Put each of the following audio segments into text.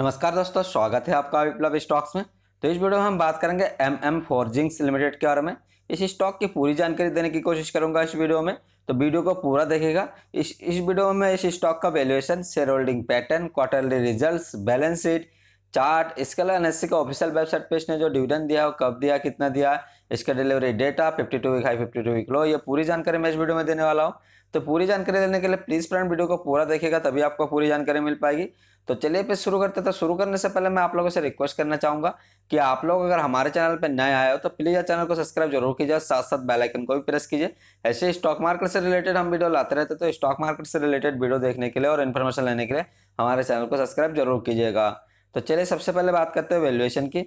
नमस्कार दोस्तों स्वागत है आपका विप्लव स्टॉक्स में तो इस वीडियो में हम बात करेंगे एम एम फोर्जिंग्स लिमिटेड के बारे में इस स्टॉक की पूरी जानकारी देने की कोशिश करूंगा इस वीडियो में तो वीडियो को पूरा देखेगा इस इस वीडियो में इस स्टॉक का valuation share holding pattern quarterly result balance sheet chart इसके अलावा एन e का ऑफिशियल वेबसाइट पे इसने जो डिविडेंड दिया है कब दिया कितना दिया इसका delivery data two week high two week low ये पूरी जानकारी मैं इस वीडियो में देने वाला हूँ तो पूरी जानकारी देने के लिए प्लीज़ फ्रेंड वीडियो को पूरा देखेगा तभी आपको पूरी जानकारी मिल पाएगी तो चलिए फिर शुरू करते तो शुरू करने से पहले मैं आप लोगों से रिक्वेस्ट करना चाहूंगा कि आप लोग अगर हमारे चैनल पर नए आए हो तो प्लीज़ चैनल को सब्सक्राइब जरूर कीजिए साथ साथ बेल आइकन को भी प्रेस कीजिए ऐसे स्टॉक मार्केट से रिलेटेड हम वीडियो लाते रहते तो स्टॉक मार्केट से रिलेटेड वीडियो देखने के लिए और इन्फॉर्मेशन लेने के लिए हमारे चैनल को सब्सक्राइब जरूर कीजिएगा तो चलिए सबसे पहले बात करते हैं वैल्यूएशन की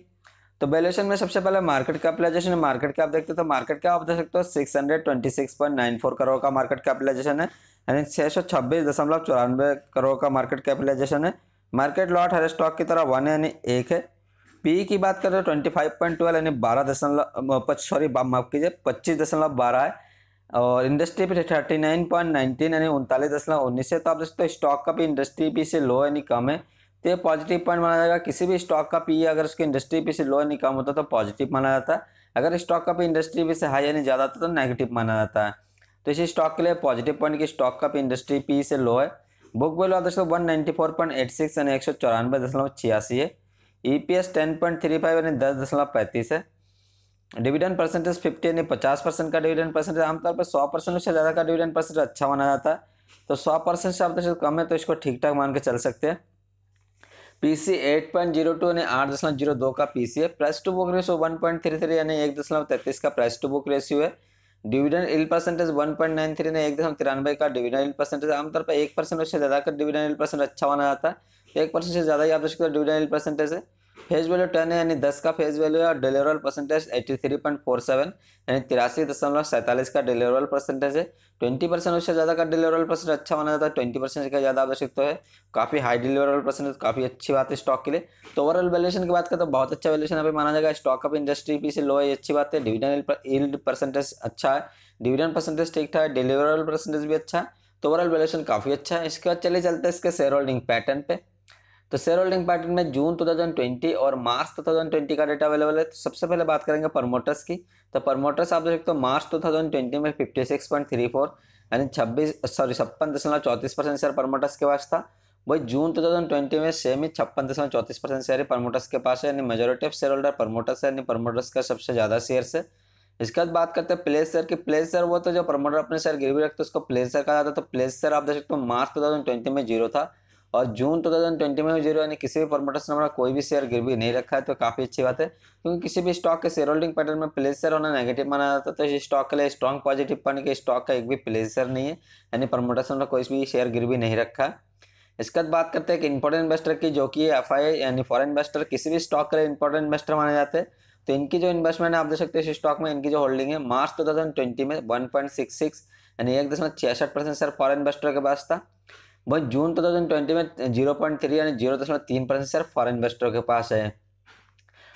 तो वैल्यूएशन में सबसे पहले मार्केट कैपिटलाइजेशन मार्केट कैप देखते तो मार्केट कैप आप देख सकते हो six hundred twenty six point nine four crore का मार्केट कैपिटलाइजेशन है यानी छः सौ छब्बीस दशमलव चौरानवे करोड़ का मार्केट कैपिटलाइजेशन है मार्केट लॉट हर स्टॉक की तरह वन है यानी एक है पी की बात करें तो ट्वेंटी फाइव पॉइंट ट्वेल्व यानी बारह दशमलव सॉरी माफ कीजिए पच्चीस दशमलव बारह है और इंडस्ट्री पे थर्टी नाइन पॉइंट नाइनटीन यानी उनतालीस दशमलव उन्नीस है तो आप देखते हो स्टॉक का भी इंडस्ट्री पी से लो यानी कम है तो ये पॉजिटिव पॉइंट माना जाएगा किसी भी स्टॉक का पी अगर उसके इंडस्ट्री पी से लो यानी कम होता तो पॉजिटिव माना जाता है अगर स्टॉक का भी इंडस्ट्री पी से हाई यानी ज़्यादा होता तो नेगेटिव माना जाता है तो इसी स्टॉक के लिए पॉजिटिव पॉइंट की स्टॉक का भी इंडस्ट्री पी से लो है बुक वैल्यू आप दोस्तों one ninety four point eight six यानी एक सौ चौरानवे दशमलव छियासी है E P S ten point three five यानी दस दशमलव पैंतीस है डिविडेंड परसेंटेज फिफ्टी यानी पचास परसेंट का डिविडेंड परसेंटेज आमतौर पर सौ परसेंट से ज़्यादा का डिविडेंड परसेंटेज अच्छा माना जाता है तो सौ परसेंट से आप दोस्तों कम है तो इसको ठीक ठाक मान के चल सकते हैं P C eight point zero two यानी आठ दशमलव जीरो दो का पी सी है price to book ratio one point three three यानी एक दशमलव तैतीस का प्राइस टू बुक रेशियो है dividend yield percentage one point nine three ने एक दशमलव तिरानवे का डिविडेंड इल परसेंटेज आमतौर पर एक परसेंट से ज़्यादा का डिविडेंड इल परसेंट अच्छा माना जाता है एक परसेंट से ज़्यादा ही आप देख सकते हो डिविडेंड इल परसेंटेज है फेज वैल्यू टेन है यानी दस का फेज वैल्यू है और delivery percentage eighty three point four seven यानी तिरासी दशमलव सैंतालीस का डिलीवरल परसेंटेज है ट्वेंटी परसेंट उससे ज़्यादा का डिलीवरल परसेंटेज अच्छा माना जाता है ट्वेंटी परसेंट का ज़्यादा आवश्यक तो है काफ़ी हाई डिलीवरल परसेंटेज काफ़ी अच्छी बात है स्टॉक के लिए तो ओवरऑल वैल्यूशन की बात करें तो बहुत अच्छा वैल्यूशन अभी माना जाएगा स्टॉक अप इंडस्ट्री पी से लो है अच्छी बात है डिविडेंड परसेंटेज अच्छा है डिविडेंड परसेंटेज ठीक ठाक है डिलीवरल परसेंटेज भी अच्छा है तो ओवरऑल वैल्यूशन काफ़ी अच्छा है इसके बाद चले चलते हैं इसके शेयर होल्डिंग पैटर्न पर तो शेयर होल्डिंग पैटर्न में जून 2020 और मार्च 2020 का डेटा अवेलेबल है तो सबसे पहले बात करेंगे प्रमोटर्स की तो प्रमोटर्स आप देख सकते हो मार्च 2020 में 56.34 यानी छब्बीस सॉरी छप्पन दशमलव चौंतीस परसेंट शेयर प्रमोटर्स के पास था वही जून 2020 में सेम ही छप्पन दशमलव चौंतीस परसेंट शेयर प्रमोटर्स के पास है यानी majority of share holder promoters है यानी प्रमोटर्स का सबसे ज़्यादा शेयर है इसके बाद बात करते हैं प्लेस शेयर की प्लेस शेयर वो तो जो प्रमोटर अपने शेयर गिरवी रखते उसको प्लेस शेयर कहा जाता है तो प्लेस शेयर आप देख सकते हो मार्च टू में जीरो था और जून 2020 में जीरो यानी किसी भी प्रमोटर्स ने हमारा कोई भी शेयर गिर भी नहीं रखा है तो काफ़ी अच्छी बात है क्योंकि किसी भी स्टॉक के शेयर होल्डिंग पैटर्न में प्लेसर होना नेगेटिव माना जाता है तो इस स्टॉक के लिए स्ट्रॉन्ग पॉजिटिव पॉइंट के स्टॉक का एक भी प्लेसर नहीं है यानी प्रमोटर्स ने कोई भी शेयर गिर भी नहीं रखा इसके बाद बात करते हैं कि इंपॉर्टेंट इन्वेस्टर की जो कि एफ यानी फॉरन इन्वेस्टर किसी भी स्टॉक के लिए इंपॉर्टेंट इन्वेस्टर माने जाते हैं तो इनकी जो इन्वेस्टमेंट है आप देख सकते हैं इस स्टॉक में इनकी जो होल्डिंग है मार्च 2020 में 1.66 यानी एक दशमलव छियासठ परसेंट सर फॉरन इन्वेस्टर के पास था वहीं जून 2020 में जीरो पॉइंट थ्री यानी जीरो दशमलव तीन परसेंट सर फॉरन इन्वेस्टर के पास है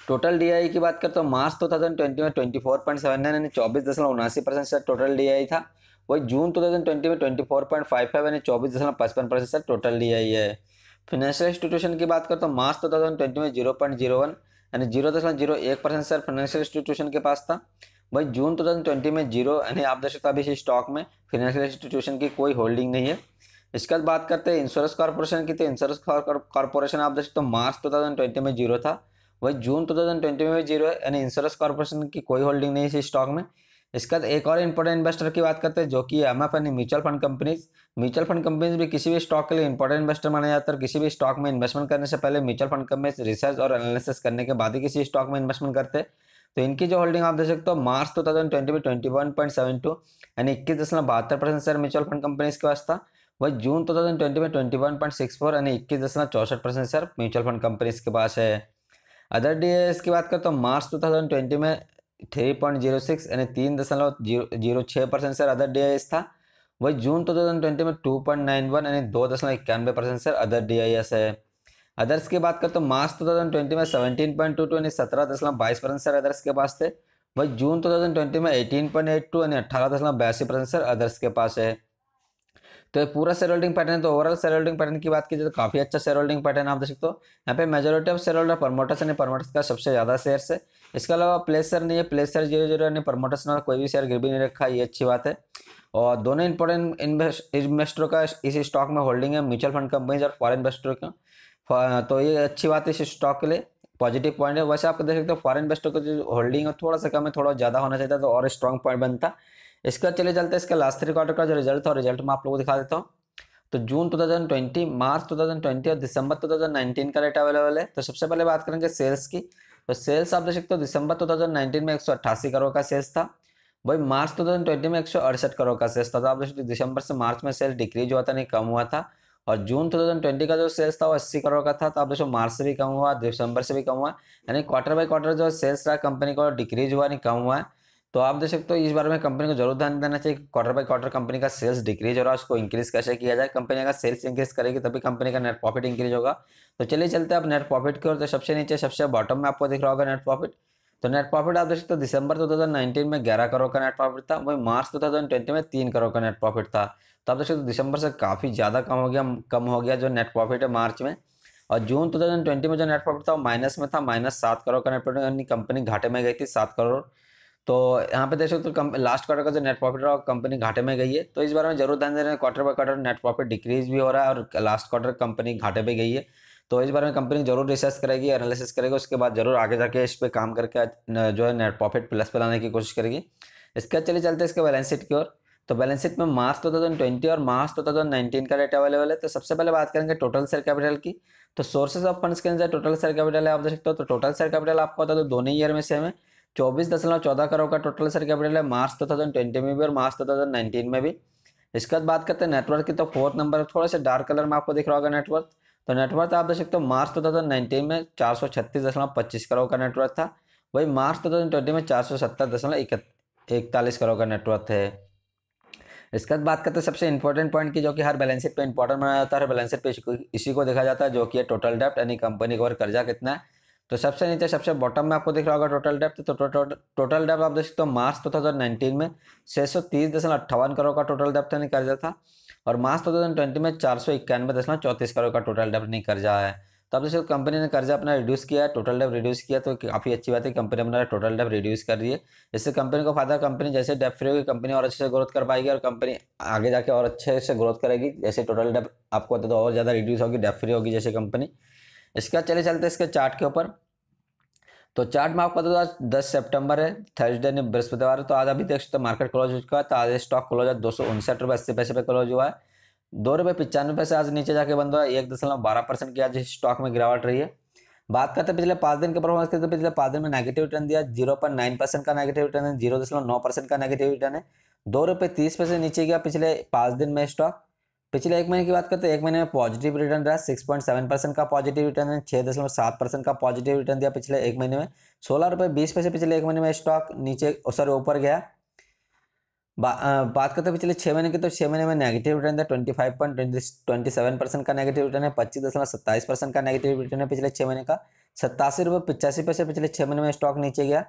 टोटल डीआई की बात करें तो मार्च ट्वेंटी में ट्वेंटी फोर पॉइंट नाइन यानी चौबीस दशमलव उनासी परसेंट सर टोटल डीआई था वही जून टू ट्वेंटी में ट्वेंटी फोर पॉइंट फाइव यानी चौबीस दशमलव पचपन परसेंट सर टोटल डीआई है फाइनेंशियल इंस्टीट्यूशन की बात करें तो मार्च ट्वेंटी में जीरो पॉइंट जीरो वन यानी जीरो दशमलव जीरो एक परसेंट सर फाइनेंशियल इंस्टीट्यूशन के पास था वही जून टू ट्वेंटी में जीरो यानी आप दर्शकता अभी इस स्टॉक में फाइनेंशियल इंस्टीट्यूशन की कोई होल्डिंग नहीं है इसके बाद बात करते हैं इंश्योरेंस कॉर्पोरेशन की तो इंश्योरेंस कॉर्पोरेशन आप देख सकते टू मार्च 2020 में जीरो था वही जून 2020 में भी जीरो है यानी इंश्योरेंस कॉर्पोरेशन की कोई होल्डिंग नहीं है इस स्टॉक में इसके बाद एक और इम्पोर्टेंट इन्वेस्टर की बात करते हैं जो कि एम एफ यानी mutual fund companies mutual fund companies भी किसी भी स्टॉक के लिए इंपॉर्टेंट इन्वेस्टर माना जाता है किसी भी स्टॉक में इन्वेस्टमेंट करने से पहले म्यूचुअल फंड कंपनीज रिसर्च और एनालिसिस करने के बाद ही किसी स्टॉक में इन्वेस्टमेंट करते हैं तो इनकी जो होल्डिंग आप देख सकते हो मार्च टू थाउजेंड ट्वेंटी में twenty one point seven two यानी इक्कीस दशमलव बहत्तर percent share mutual fund companies के पास था वही जून टू थाउजेंड ट्वेंटी में twenty one point six four यानी इक्कीस दशमलव चौसठ percent sir mutual fund companies के पास है अदर डीएस की बात करें तो मार्च टू थाउजेंड ट्वेंटी में थ्री पॉइंट जीरो सिक्स यानी तीन दशमलव जीरो जीरो छः परसेंट सर अदर डी था वही जून टू थाउजेंड ट्वेंटी में टू पॉइंट नाइन वन यानी दो दशमलव इक्यानवे percent sir other D I S है अदर्स की बात करें तो मार्च टू थाउजेंड ट्वेंटी में सेवेंटीन पॉइंट टू टू यानी सत्रह दशमलव बाईस परसेंट सर अदर्स के पास थे वही जून टू थाउजेंड ट्वेंटी में एटीन पॉइंट एट टू यानी अठारह दशमलव बयासी परसेंट सर अदर्स के पास है तो पूरा सेल होल्डिंग पैटर्न तो ओवरऑल सेल होल्डिंग पैटर्न की बात जाए तो काफी अच्छा सेल होल्डिंग पैटर्न आप देख सकते हो यहाँ पे majority of sale holder promoters ने प्रमोटर्स का सबसे ज्यादा शेयर है इसके अलावा प्लेसर नहीं है प्लेसर जीरो जीरो प्रमोटर्स ने कोई भी शेयर गिर भी नहीं रखा ये अच्छी बात है और दोनों इंपॉर्टेंट इन्वेस्टरों का इस स्टॉक में होल्डिंग है म्यूचुअल फंड कंपनीज और फॉरन इन्वेस्टरों का तो ये अच्छी बात है इस स्टॉक के लिए पॉजिटिव पॉइंट है वैसे आप देख सकते हो फॉरन इन्वेस्टर का जो होल्डिंग है थोड़ा सा कम है थोड़ा ज़्यादा होना चाहिए तो और स्ट्रॉन्ग पॉइंट बनता इसके बाद चले चलते हैं इसका लास्ट थ्री क्वार्टर का जो रिजल्ट था रिजल्ट मैं आप लोगों को दिखा देता हूँ तो जून 2020, मार्च 2020 और दिसंबर 2019 का डेटा अवेलेबल है तो सबसे पहले बात करेंगे सेल्स की तो सेल्स आप देख सकते हो दिसंबर 2019 में एक करोड़ का सेल्स था वही मार्च 2020 में एक करोड़ का सेल्स था तो आप देख सकते हो दिसंबर से मार्च में सेल्स डिक्रीज हुआ था नहीं कम हुआ था और जून 2020 का जो सेल्स था वो अस्सी करोड़ का था तो आप देखो मार्च से भी कम हुआ दिसंबर से भी कम हुआ यानी क्वार्टर बाई क्वार्टर जो सेल्स रहा कंपनी का डिक्रीज हुआ नहीं कम हुआ है तो आप देख सकते हो इस बारे में कंपनी को जरूर ध्यान देना चाहिए क्वार्टर बाय क्वार्टर कंपनी का सेल्स डिक्रीज हो रहा है उसको इंक्रीज कैसे किया जाए कंपनी अगर सेल्स इंक्रीज करेगी तभी कंपनी का नेट प्रॉफिट इंक्रीज होगा तो चलिए चलते हैं आप नेट प्रॉफिट की ओर तो सबसे नीचे सबसे बॉटम में आपको दिख रहा होगा नेट प्रॉफिट तो नेट प्रॉफिट आप देख सकते हो दिसंबर नाइनटीन में ग्यारह करोड़ का नेट प्रॉफिट था वही मार्च ट्वेंटी में तीन करोड़ का नेट प्रॉफिट था तो आप देख सकते हो दिसंबर से काफ़ी ज़्यादा कम हो गया कम हो गया जो नेट प्रॉफिट है मार्च में और जून ट्वेंटी में जो नेट प्रॉफिट था वो माइनस में था माइनस सात करोड़ का नेट प्रॉफिट यानी कंपनी घाटे में गई थी सात करोड़ तो यहाँ पे देख सकते हो लास्ट क्वार्टर का जो नेट प्रॉफिट रहा कंपनी घाटे में गई है तो इस बारे में जरूर ध्यान दे रहे हैं quarter by quarter net profit decrease भी हो रहा है और लास्ट क्वार्टर कंपनी घाटे पे गई है तो इस बारे में कंपनी जरूर रिसर्च करेगी एनालिसिस करेगी उसके बाद जरूर आगे जाके इस पर काम करके जो है नेट प्रॉफिट प्लस पर लाने की कोशिश करेगी इसके चलिए चलते इसके बैलेंस शीट की ओर तो बैलेंस शीट में मार्च टू थाउजेंड ट्वेंटी और मार्च टू थाउजेंड नाइनटीन का डेटा अवेलेबल है तो सबसे पहले बात करेंगे टोटल शेयर कैपिटल की तो सोर्सेज ऑफ फंड्स के अंदर टोटल शेयर कैपिटल है आप देख सकते हो तो टोटल शेयर कैपिटल आपको बता दो दोनों ईयर में सेम है चौबीस दशमलव चौदह करोड़ का टोटल सर कैपिटल है मार्च टू थाउजेंड ट्वेंटी में भी और मार्च टू थाउजेंड नाइनटीन में भी इसके बाद बात करते हैं नेटवर्क की तो फोर्थ नंबर थोड़ा सा डार्क कलर में आपको दिख रहा होगा नेटवर्क तो नेटवर्क आप देख सकते हो मार्च टू थाउजेंड नाइनटीन में चार सौ छत्तीस दशमलव पच्चीस करोड़ का नेटवर्क था वही मार्च टू थाउजेंड ट्वेंटी में चार सौ सत्तर दशमलव इकतालीस करोड़ का नेटवर्क है इसके बाद बात करते हैं सबसे इंपॉर्टेंट पॉइंट की जो कि हर बैलेंस शीट पे इंपॉर्टेंट बनाया जाता है हर बैलेंस शीट पे इसी को देखा जाता है जो कि है टोटल डेप्ट यानी कंपनी को और कर्जा कितना है तो सबसे नीचे सबसे बॉटम में आपको दिख रहा होगा टोटल डेप्थ तो टोटल डेप्थ आप देख सकते हो मार्च नाइनटीन में छः सौ तीस दशमलव अट्ठावन करोड़ का टोटल डेप्थ निकर्जा था और मार्च ट्वेंटी में चार सौ इक्यानवे दशमलव चौंतीस करोड़ का टोटल डेप्थ निकर्जा है तो आप देख कंपनी ने कर्जा अपना रिड्यूस किया टोटल डेप रिड्यूस किया तो काफ़ी अच्छी बात है कंपनी अपना टोटल डेप रिड्यूस कर रही है इससे कंपनी को फायदा कंपनी जैसे डेप फ्री होगी कंपनी और अच्छे से ग्रोथ कर पाएगी और कंपनी आगे जाके और अच्छे से ग्रोथ करेगी जैसे टोटल डेप आपको तो और ज़्यादा रिड्यूस होगी डेप फ्री होगी जैसे कंपनी इसके बाद चले चलते इसके चार्ट के ऊपर तो चार्ट में आपको बता दस सितंबर है थर्सडे ने बृहस्पतिवार है तो आज अभी देख मार्केट क्लोज हो चुका है तो आज स्टॉक क्लोज है दो सौ उनसठ रुपये अस्सी पैसे पे क्लोज हुआ है दो रुपये पचानवे पैसे आज नीचे जाके बंद हुआ है एक दशमलव बारह परसेंट की आज स्टॉक में गिरावट रही है बात करते हैं पिछले पाँच दिन के परफॉर्मेंस के तो पिछले पाँच दिन में नेगेटिव रिटर्न दिया जीरो पॉइंट नाइन परसेंट का नेगेटिव रिटर्न है जीरो दशमलव नौ परसेंट का नेगेटिव रिटर्न है दो रुपये तीस पैसे नीचे गया पिछले पाँच दिन में स्टॉक पिछले एक महीने की बात करते हैं एक महीने में पॉजिटिव रिटर्न रहा सिक्स पॉइंट सेवन परसेंट का पॉजिटिव रिटर्न है छः दशमलव सात परसेंट का पॉजिटिव रिटर्न दिया पिछले एक महीने में सोलह रुपये बीस पैसे पिछले एक महीने में स्टॉक नीचे सॉरी ऊपर गया बा, बात करते हैं पिछले छः महीने की तो छः महीने में नेगेटिव रिटर्न था twenty five point twenty seven percent का नेगेटिव रिटर्न है पच्चीस दशमलव सत्ताईस परसेंट का नेगेटिव रिटर्न है पिछले छः महीने का सत्तासी रुपये पिचासी पैसे पिछले छः महीने में स्टॉक नीचे गया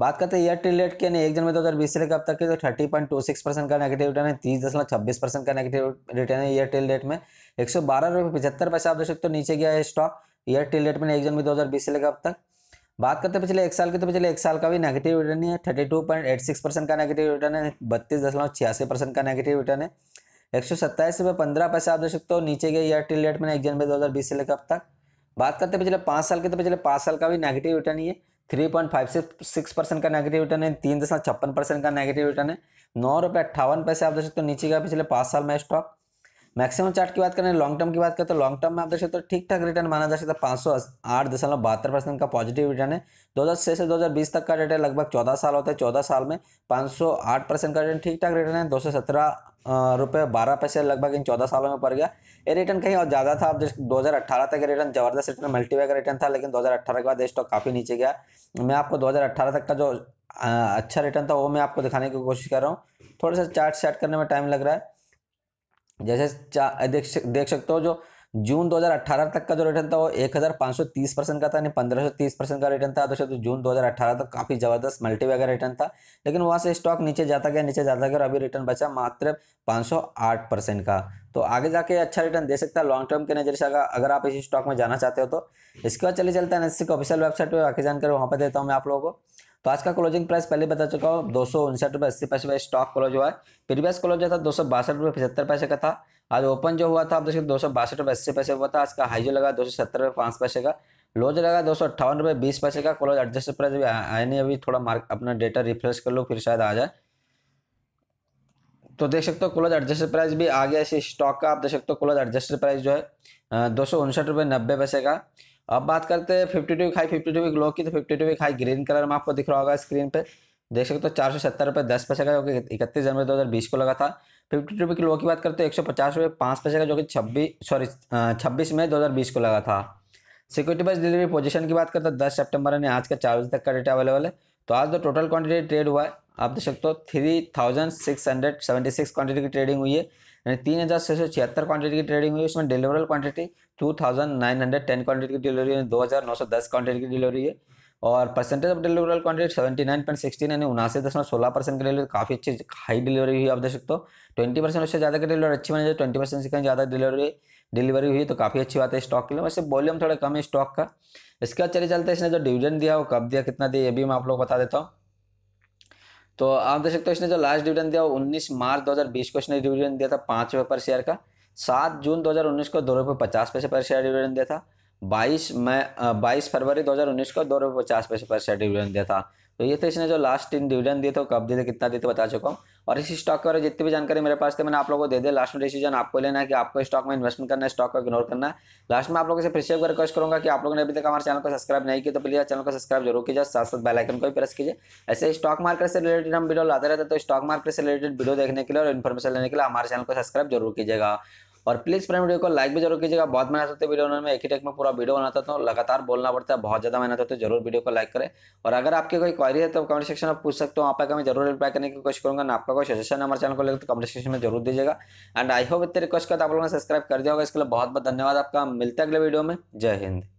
बात करते हैं ईयर टू के एक जनवरी दो हज़ार बीस से लेकर अब तक के तो thirty point two six percent का नेगेटिव रिटर्न है तीस दशमलव छब्बीस परसेंट का नेगेटिव रिटर्न है ईयर टू डेट में एक सौ बारह रुपये पचहत्तर पैसे आप देख सकते हो नीचे गया है स्टॉक ईयर टू डेट में एक जनवरी दो हज़ार बीस से लेकर अब तक बात करते हैं पिछले एक साल की तो पिछले एक साल का भी नेगेटिव रिटर्न है thirty two point eight six percent का नेगेटिव रिटर्न है बत्तीस दशमलव छियासी परसेंट का नेगेटिव रिटर्न है एक सौ सत्ताईस रुपये पंद्रह पैसे आप देख सकते हो नीचे गए ईयर टिल डेट में एक जनवरी दो हज़ार बीस से लेकर अब तक बात करते हैं पिछले पाँच साल के तो पिछले पाँच साल का भी नेगेटिव रिटर्न ही है three point five six six percent का नेगेटिव रिटर्न है तीन दशमलव छप्पन परसेंट का नेगेटिव रिटर्न है नौ रुपये अट्ठावन पैसे आप देख सकते हो नीचे का पिछले पाँच साल में स्टॉक मैक्सिमम चार्ट की बात करें लॉन्ग टर्म की बात करें तो लॉन्ग टर्म में आप देख सकते हो ठीक ठाक रिटर्न माना जा सकता है पाँच सौ आठ दशमलव बहत्तर परसेंट का पॉजिटिव रिटर्न है दो हज़ार छः से दो हज़ार बीस तक का रिटर्न लगभग चौदह साल होता है चौदह साल में पाँच सौ आठ परसेंट का रिटर्न ठीक ठाक रिटर्न है दो सौ सत्रह रुपये बारह पैसे लगभग इन चौदह सालों में पड़ गया ये रिटर्न कहीं और ज़्यादा था अब आप दो हज़ार अट्ठारह तक रिटर्न जबरदस्त रिटर्न मल्टीवे का रिटर्न था लेकिन दो हज़ार अट्ठारह के बाद स्टॉक काफ़ी नीचे गया मैं आपको दो हज़ार अट्ठारह तक का जो अच्छा रिटर्न था वो मैं आपको दिखाने की कोशिश कर रहा हूँ थोड़ा सा चार्ट सेट करने में टाइम लग रहा है जैसे देख देख सकते हो जो जून 2018 तक का जो रिटर्न था वो 1530 परसेंट का था यानी 1530 परसेंट का रिटर्न था तो शायद जून 2018 तक काफ़ी ज़बरदस्त मल्टी का रिटर्न था लेकिन वहाँ से स्टॉक नीचे जाता गया नीचे जाता गया और अभी रिटर्न बचा मात्र 508 परसेंट का तो आगे जाके अच्छा रिटर्न दे सकता है लॉन्ग टर्म के नज़र से अगर आप इसी स्टॉक में जाना चाहते हो तो इसके बाद चले चलते हैं एन की ऑफिशियल वेबसाइट पर बाकी जानकारी वहाँ पर देता हूँ मैं आप लोगों को तो आज का क्लोजिंग प्राइस पहले बता चुका हूँ दो सौ उनसठ रुपये अस्सी पैसे पे स्टॉक क्लोज हुआ है प्रीवियस क्लोज था दो सौ बासठ रुपये पचहत्तर पैसे का था आज ओपन जो हुआ था आप देखिए दो सौ बासठ रुपये अस्सी पैसे हुआ था आज का हाई जो लगा दो सौ सत्तर रुपये पाँच पैसे का लो जो लगा दो सौ अट्ठावन रुपये बीस पैसे का क्लोज एडजस्ट प्राइस भी आया नहीं अभी थोड़ा मार्क अपना डेटा रिफ्रेश कर लो फिर शायद आ जाए तो देख सकते हो क्लोज एडजस्टेड प्राइस भी आ गया इस स्टॉक का आप देख सकते हो क्लोज एडजस्टेड प्राइस जो है दो सौ उनसठ रुपये नब्बे पैसे का अब बात करते हैं fifty two high fifty two low की तो fifty two high green colour में आपको दिख रहा होगा स्क्रीन पे देख सकते हो चार सौ सत्तर रुपये दस पैसे का जो कि इकतीस जनवरी दो हज़ार बीस को लगा था फिफ्टी टू किलो की बात करते हो एक सौ पचास रुपये पाँच पैसे का जो कि छब्बीस सॉरी छब्बीस मई दो हज़ार बीस को लगा था सिक्योरिटी बस डिलीवरी पोजीशन की बात करते हैं दस सेप्टेम्बर यानी आज का चार बजे तक का डेटा अवेलेबल है तो आज तो टोटल क्वांटिटी ट्रेड हुआ है आप देख सकते हो three thousand six hundred seventy six quantity की ट्रेडिंग हुई है यानी तीन हज़ार छः सौ छिहत्तर क्वान्टिटी की ट्रेडिंग हुई उसमें delivery quantity two thousand nine hundred ten quantity की डिलीवरी है दो हज़ार नौ सौ दस क्वान्टिटी की डिलीवरी है और percentage of delivery quantity seventy nine point sixteen यानी उनासी दशमलव सोलह परसेंट की डिलीवरी काफ़ी अच्छी हाई डिलीवरी हुई आप देख सकते हो ट्वेंटी परसेंट उससे ज़्यादा की डिलीवरी अच्छी जाए ट्वेंटी परसेंट से कहीं ज़्यादा डिलीवरी डिलीवरी हुई तो काफ़ी अच्छी बात है स्टॉक के लिए वैसे वॉल्यूम थोड़ा कम है स्टॉक का इसके बाद चले चलते इसने जो डिविडेंड दिया वो कब दिया कितना दिया ये भी मैं आप लोग बता देता हूँ तो आप देख सकते हो इसने जो लास्ट डिविडेंड दिया उन्नीस मार्च 2020 को इसने डिविडेंड दिया था पाँच रुपये पर शेयर का सात जून 2019 को दो रुपये पचास पैसे पर शेयर डिविडेंड दिया था बाईस मई बाईस फरवरी 2019 को दो रुपये पचास पैसे पर शेयर डिविडेंड दिया था तो ये थे इसने जो लास्ट इन डिविडेंड दिए थे कब दिए थे कितना दिए थे बता चुका हूँ और इस स्टॉक के बारे जितनी भी जानकारी मेरे पास थे मैंने आप लोगों को दे दिया लास्ट में डिसीजन आपको लेना है कि आपको स्टॉक में इन्वेस्टमेंट करना है स्टॉक को इग्नोर करना है लास्ट में आप लोगों से फिर से रिक्वेस्ट करूँगा कि आप लोगों ने अभी तक हमारे चैनल को सब्सक्राइब नहीं किया तो प्लीज चैनल को सब्सक्राइब जरूर कीजिए साथ साथ बेलाइकन को भी प्रेस कीजिए ऐसे स्टॉक मार्केट से रिलेटेड हम वीडियो लाते रहते तो स्टॉक मार्केट से रिलेटेड वीडियो देखने के लिए और इन्फॉर्मेशन लेने के लिए हमारे चैनल को सब्सक्राइब जरूर कीजिएगा और प्लीज़ फ्रेंड वीडियो को लाइक भी जरूर कीजिएगा बहुत मेहनत होती है वीडियो बनाने में एक ही टेक में पूरा वीडियो बनाता था लगातार बोलना पड़ता है बहुत ज़्यादा मेहनत होती है जरूर वीडियो को लाइक करें और अगर आपकी कोई क्वारी है तो कमेंट सेक्शन में पूछ सकते हो आप मैं जरूर रिप्लाई करने की कोशिश करूँगा आपका कोई सजेशन हमारे चैनल को लेकर तो कमेंट सेक्शन में जरूर दीजिएगा एंड आई होप इतनी रिक्वेस्ट करता आप लोगों ने सब्सक्राइब कर दिया होगा इसके लिए बहुत बहुत धन्यवाद आपका मिलता है अगले वीडियो में जय हिंद